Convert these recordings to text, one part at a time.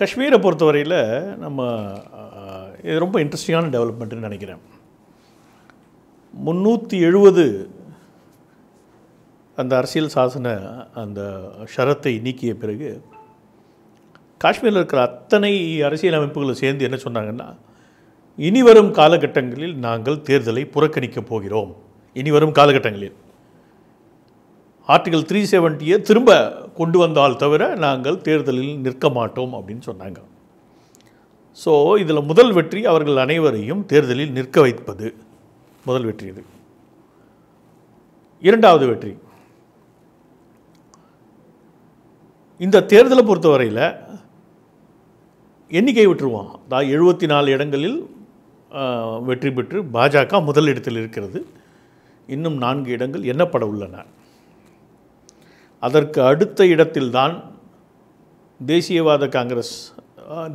காஷ்மீரை பொறுத்தவரையில் நம்ம இது ரொம்ப இன்ட்ரெஸ்டிங்கான டெவலப்மெண்ட்டுன்னு நினைக்கிறேன் முந்நூற்றி எழுபது அந்த அரசியல் சாசன அந்த ஷரத்தை நீக்கிய பிறகு காஷ்மீரில் இருக்கிற அத்தனை அரசியல் அமைப்புகளை சேர்ந்து என்ன சொன்னாங்கன்னா இனி வரும் காலகட்டங்களில் நாங்கள் தேர்தலை புறக்கணிக்கப் போகிறோம் இனி வரும் காலகட்டங்களில் ஆர்டிகல் த்ரீ செவன்ட்டியை திரும்ப கொண்டு வந்தால் தவிர நாங்கள் தேர்தலில் நிற்க மாட்டோம் அப்படின்னு சொன்னாங்க ஸோ இதில் முதல் வெற்றி அவர்கள் அனைவரையும் தேர்தலில் நிற்க வைப்பது முதல் வெற்றி இது இரண்டாவது வெற்றி இந்த தேர்தலை பொறுத்தவரையில் எண்ணிக்கை விட்டுருவான் அதாவது எழுபத்தி நாலு இடங்களில் வெற்றி பெற்று பாஜக முதலிடத்தில் இருக்கிறது இன்னும் நான்கு இடங்கள் எண்ணப்பட உள்ளன அதற்கு அடுத்த இடத்தில்தான் தேசியவாத காங்கிரஸ்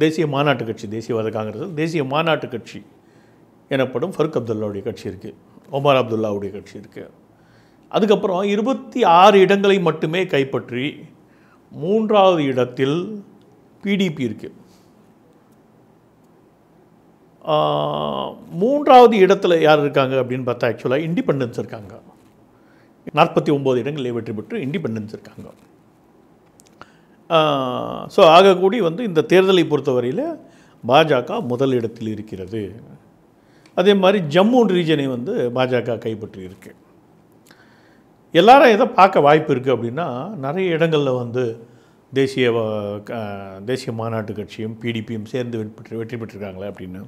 தேசிய மாநாட்டு கட்சி தேசியவாத காங்கிரஸ் தேசிய மாநாட்டு கட்சி எனப்படும் ஃபருக் அப்துல்லாவுடைய கட்சி இருக்குது ஒமர் அப்துல்லாவுடைய கட்சி இருக்குது அதுக்கப்புறம் இருபத்தி ஆறு இடங்களை மட்டுமே கைப்பற்றி மூன்றாவது இடத்தில் பிடிபி இருக்குது மூன்றாவது இடத்துல யார் இருக்காங்க அப்படின்னு பார்த்தா ஆக்சுவலாக இண்டிபெண்டன்ஸ் இருக்காங்க நாற்பத்தி ஒம்பது இடங்களில் வெற்றி பெற்று இண்டிபெண்டன்ஸ் இருக்காங்க ஸோ ஆகக்கூடி வந்து இந்த தேர்தலை பொறுத்தவரையில் பாஜக முதல் இடத்தில் இருக்கிறது அதே மாதிரி ஜம்மு ரீஜனை வந்து பாஜக கைப்பற்றி இருக்கு எல்லாரும் எதை பார்க்க வாய்ப்பு இருக்குது அப்படின்னா நிறைய இடங்களில் வந்து தேசிய தேசிய மாநாட்டு கட்சியும் பிடிபியும் சேர்ந்து வெற்றி பெற்று வெற்றி பெற்றிருக்காங்களே அப்படின்னு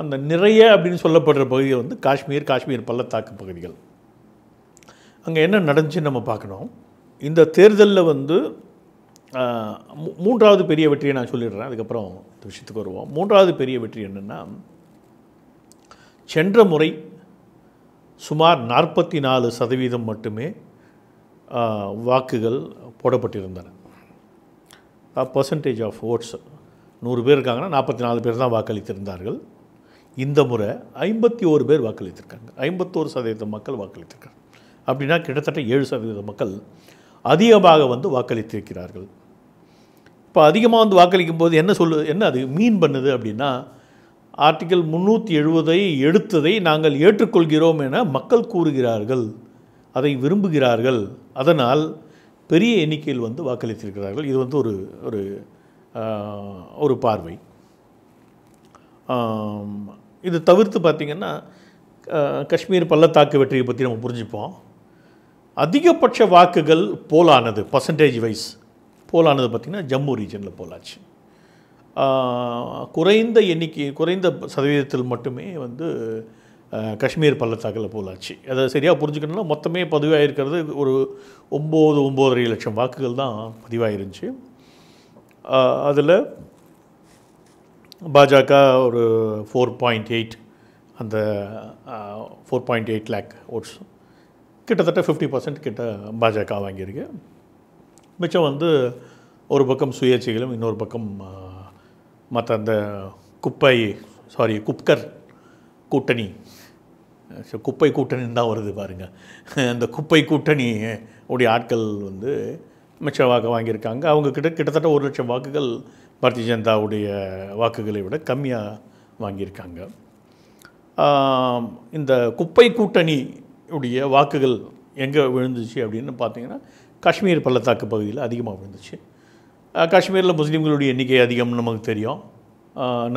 அந்த நிறைய அப்படின்னு சொல்லப்படுற பகுதி வந்து காஷ்மீர் காஷ்மீர் பள்ளத்தாக்கு பகுதிகள் அங்கே என்ன நடந்துச்சுன்னு நம்ம பார்க்கணும் இந்த தேர்தலில் வந்து மூன்றாவது பெரிய வெற்றியை நான் சொல்லிடுறேன் அதுக்கப்புறம் விஷயத்துக்கு வருவோம் மூன்றாவது பெரிய வெற்றி என்னென்னா சென்ற முறை சுமார் நாற்பத்தி நாலு சதவீதம் மட்டுமே வாக்குகள் போடப்பட்டிருந்தன பர்சன்டேஜ் ஆஃப் ஓட்ஸ் நூறு பேர் இருக்காங்கன்னா நாற்பத்தி நாலு பேர் தான் வாக்களித்திருந்தார்கள் இந்த முறை ஐம்பத்தி ஓரு பேர் வாக்களித்திருக்காங்க ஐம்பத்தோரு சதவீத மக்கள் வாக்களித்திருக்காங்க அப்படின்னா கிட்டத்தட்ட ஏழு சதவீத மக்கள் அதிகமாக வந்து வாக்களித்திருக்கிறார்கள் இப்போ அதிகமாக வந்து வாக்களிக்கும் போது என்ன சொல்லு என்ன அது மீன் பண்ணுது அப்படின்னா ஆர்டிக்கல் முந்நூற்றி எழுபதை எடுத்ததை நாங்கள் ஏற்றுக்கொள்கிறோம் என மக்கள் கூறுகிறார்கள் அதை விரும்புகிறார்கள் அதனால் பெரிய எண்ணிக்கையில் வந்து வாக்களித்திருக்கிறார்கள் இது வந்து ஒரு ஒரு ஒரு பார்வை இது தவிர்த்து பார்த்திங்கன்னா காஷ்மீர் பள்ளத்தாக்கு வெற்றியை பற்றி நம்ம புரிஞ்சுப்போம் அதிகபட்ச வாக்குகள் போலானது பர்சன்டேஜ் வைஸ் போலானது பார்த்திங்கன்னா ஜம்மு ரீஜனில் போலாச்சு குறைந்த எண்ணிக்கை குறைந்த சதவீதத்தில் மட்டுமே வந்து காஷ்மீர் பள்ளத்தாக்கில் போலாச்சு அதை சரியாக புரிஞ்சுக்கணும்னா மொத்தமே பதிவாக இருக்கிறது ஒரு ஒம்பது ஒம்போதரை லட்சம் வாக்குகள் தான் பதிவாயிருந்துச்சு அதில் பாஜக ஒரு ஃபோர் பாயிண்ட் எயிட் அந்த four point eight lakh votes கிட்டத்தட்ட ஃபிஃப்டி பர்சன்ட் கிட்ட பாஜக வாங்கியிருக்கு மிச்சம் வந்து ஒரு பக்கம் சுயேட்சைகளும் இன்னொரு பக்கம் மற்ற அந்த குப்பை சாரி குப்கர் கூட்டணி குப்பை கூட்டணின்னு தான் வருது பாருங்கள் அந்த குப்பை கூட்டணி உடைய ஆட்கள் வந்து மிச்ச வாங்கியிருக்காங்க அவங்க கிட்ட கிட்டத்தட்ட ஒரு லட்சம் வாக்குகள் பாரதிய ஜனதாவுடைய வாக்குகளை விட கம்மியாக வாங்கியிருக்காங்க இந்த குப்பை கூட்டணி உடைய வாக்குகள் எங்கே விழுந்துச்சு அப்படின்னு பார்த்தீங்கன்னா காஷ்மீர் பள்ளத்தாக்கு பகுதியில் அதிகமாக விழுந்துச்சு காஷ்மீரில் முஸ்லீம்களுடைய எண்ணிக்கை அதிகம்னு நமக்கு தெரியும்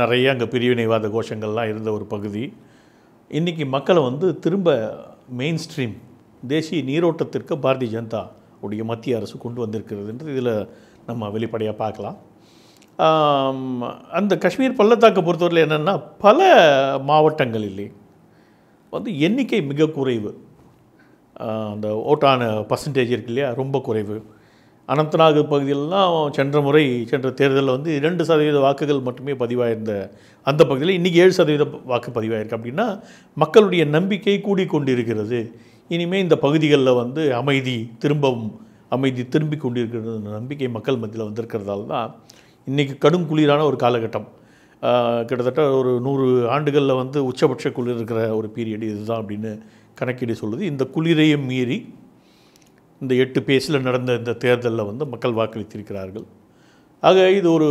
நிறைய அங்கே பிரிவினைவாத கோஷங்கள்லாம் இருந்த ஒரு பகுதி இன்றைக்கி மக்களை வந்து திரும்ப மெயின் ஸ்ட்ரீம் தேசிய நீரோட்டத்திற்கு பாரதிய ஜனதா உடைய மத்திய அரசு கொண்டு வந்திருக்கிறதுன்றது இதில் நம்ம வெளிப்படையாக பார்க்கலாம் அந்த காஷ்மீர் பள்ளத்தாக்கை பொறுத்தவரையில் என்னென்னா பல மாவட்டங்களிலே வந்து எண்ணிக்கை மிக குறைவு அந்த ஓட்டான பர்சன்டேஜ் இருக்கு இல்லையா ரொம்ப குறைவு அனந்தநாக் பகுதியிலலாம் சென்ற முறை சென்ற தேர்தலில் வந்து இரண்டு சதவீத வாக்குகள் மட்டுமே பதிவாயிருந்த அந்த பகுதியில் இன்றைக்கி ஏழு சதவீத வாக்கு பதிவாயிருக்கு அப்படின்னா மக்களுடைய நம்பிக்கை கூடிக்கொண்டிருக்கிறது இனிமேல் இந்த பகுதிகளில் வந்து அமைதி திரும்பவும் அமைதி திரும்பி கொண்டிருக்கிறது நம்பிக்கை மக்கள் மத்தியில் வந்திருக்கிறதால தான் இன்றைக்கி கடும் குளிரான ஒரு காலகட்டம் கிட்டத்தட்ட ஒரு நூறு ஆண்டுகளில் வந்து உச்சபட்ச குளிர் இருக்கிற ஒரு பீரியட் இதுதான் அப்படின்னு கணக்கீடு சொல்லுது இந்த குளிரையும் மீறி இந்த எட்டு பேஸில் நடந்த இந்த தேர்தலில் வந்து மக்கள் வாக்களித்திருக்கிறார்கள் ஆக இது ஒரு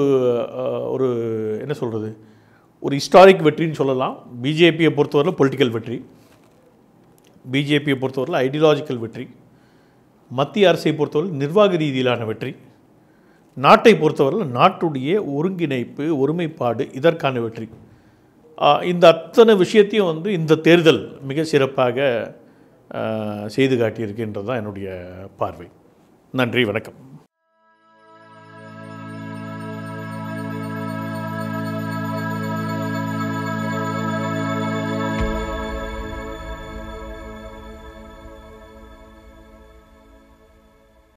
ஒரு என்ன சொல்கிறது ஒரு ஹிஸ்டாரிக் வெற்றின்னு சொல்லலாம் பிஜேபியை பொறுத்தவரையில் பொலிட்டிக்கல் வெற்றி பிஜேபியை பொறுத்தவரையில் ஐடியாலஜிக்கல் வெற்றி மத்திய அரசை பொறுத்தவரையில் நிர்வாக ரீதியிலான வெற்றி நாட்டை பொறுத்தவரையில் நாட்டுடைய ஒருங்கிணைப்பு ஒருமைப்பாடு இதற்கான வெற்றி இந்த அத்தனை விஷயத்தையும் வந்து இந்த தேர்தல் மிக சிறப்பாக செய்து காட்டியிருக்கின்றது தான் என்னுடைய பார்வை நன்றி வணக்கம்